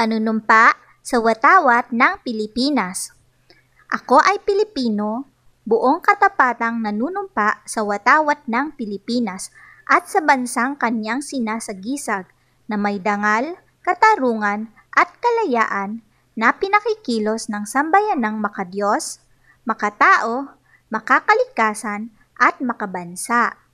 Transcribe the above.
panunumpa sa watawat ng Pilipinas. Ako ay Pilipino, buong katapatang nanunumpa sa watawat ng Pilipinas at sa bansang kanyang sinasagisag na may dangal, katarungan at kalayaan na pinakikilos ng sambayanang makadiyos, makatao, makakalikasan at makabansa.